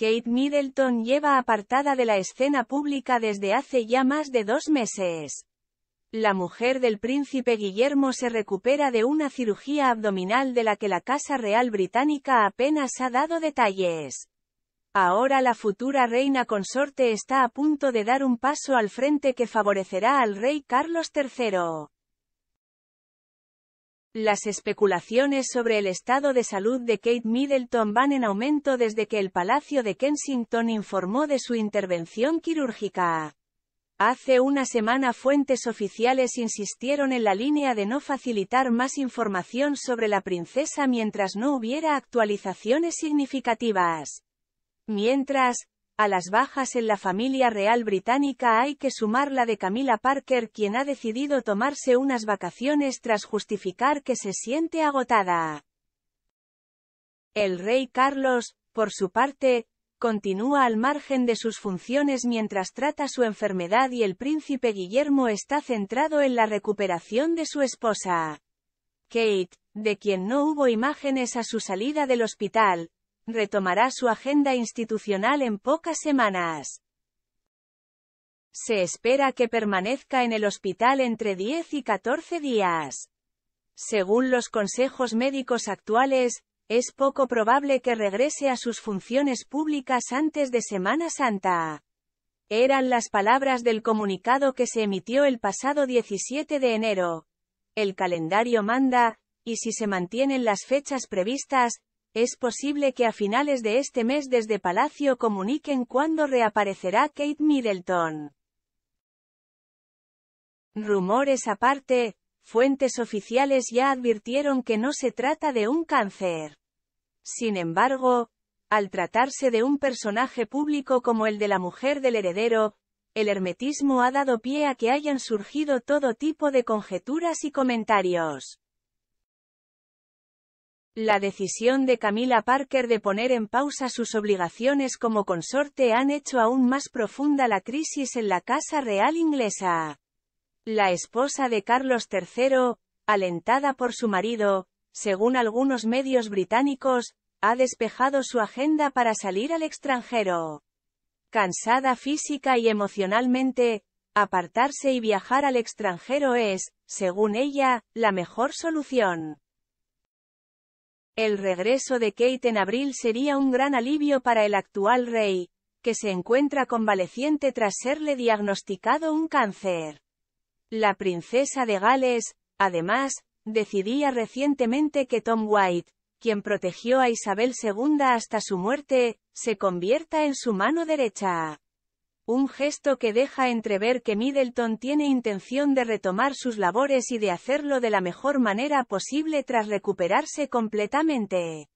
Kate Middleton lleva apartada de la escena pública desde hace ya más de dos meses. La mujer del príncipe Guillermo se recupera de una cirugía abdominal de la que la Casa Real Británica apenas ha dado detalles. Ahora la futura reina consorte está a punto de dar un paso al frente que favorecerá al rey Carlos III. Las especulaciones sobre el estado de salud de Kate Middleton van en aumento desde que el Palacio de Kensington informó de su intervención quirúrgica. Hace una semana fuentes oficiales insistieron en la línea de no facilitar más información sobre la princesa mientras no hubiera actualizaciones significativas. Mientras, a las bajas en la familia real británica hay que sumar la de Camila Parker quien ha decidido tomarse unas vacaciones tras justificar que se siente agotada. El rey Carlos, por su parte, continúa al margen de sus funciones mientras trata su enfermedad y el príncipe Guillermo está centrado en la recuperación de su esposa. Kate, de quien no hubo imágenes a su salida del hospital, retomará su agenda institucional en pocas semanas. Se espera que permanezca en el hospital entre 10 y 14 días. Según los consejos médicos actuales, es poco probable que regrese a sus funciones públicas antes de Semana Santa. Eran las palabras del comunicado que se emitió el pasado 17 de enero. El calendario manda, y si se mantienen las fechas previstas, es posible que a finales de este mes desde Palacio comuniquen cuándo reaparecerá Kate Middleton. Rumores aparte, fuentes oficiales ya advirtieron que no se trata de un cáncer. Sin embargo, al tratarse de un personaje público como el de la mujer del heredero, el hermetismo ha dado pie a que hayan surgido todo tipo de conjeturas y comentarios. La decisión de Camila Parker de poner en pausa sus obligaciones como consorte han hecho aún más profunda la crisis en la Casa Real inglesa. La esposa de Carlos III, alentada por su marido, según algunos medios británicos, ha despejado su agenda para salir al extranjero. Cansada física y emocionalmente, apartarse y viajar al extranjero es, según ella, la mejor solución. El regreso de Kate en abril sería un gran alivio para el actual rey, que se encuentra convaleciente tras serle diagnosticado un cáncer. La princesa de Gales, además, decidía recientemente que Tom White, quien protegió a Isabel II hasta su muerte, se convierta en su mano derecha un gesto que deja entrever que Middleton tiene intención de retomar sus labores y de hacerlo de la mejor manera posible tras recuperarse completamente.